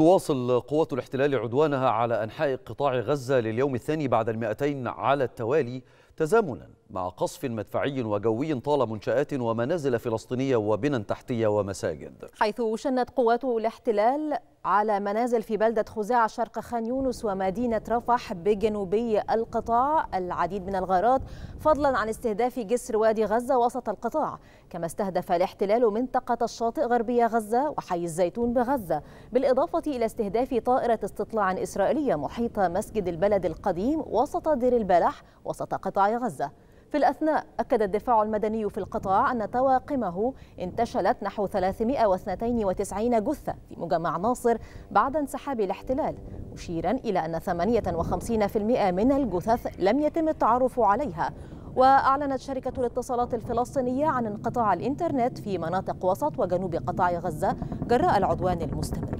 تواصل قوات الاحتلال عدوانها على أنحاء قطاع غزة لليوم الثاني بعد المائتين على التوالي تزامنا مع قصف مدفعي وجوي طال منشآت ومنازل فلسطينية وبنى تحتية ومساجد حيث شنت قوات الاحتلال على منازل في بلدة خزاعة شرق خان يونس ومدينة رفح بجنوبي القطاع العديد من الغارات فضلا عن استهداف جسر وادي غزة وسط القطاع كما استهدف الاحتلال منطقة الشاطئ غربية غزة وحي الزيتون بغزة بالإضافة إلى استهداف طائرة استطلاع إسرائيلية محيطة مسجد البلد القديم وسط دير البلح وسط قطاع غزة في الأثناء أكد الدفاع المدني في القطاع أن طواقمه انتشلت نحو 392 جثة في مجمع ناصر بعد انسحاب الاحتلال مشيرا إلى أن 58% من الجثث لم يتم التعرف عليها وأعلنت شركة الاتصالات الفلسطينية عن انقطاع الإنترنت في مناطق وسط وجنوب قطاع غزة جراء العدوان المستمر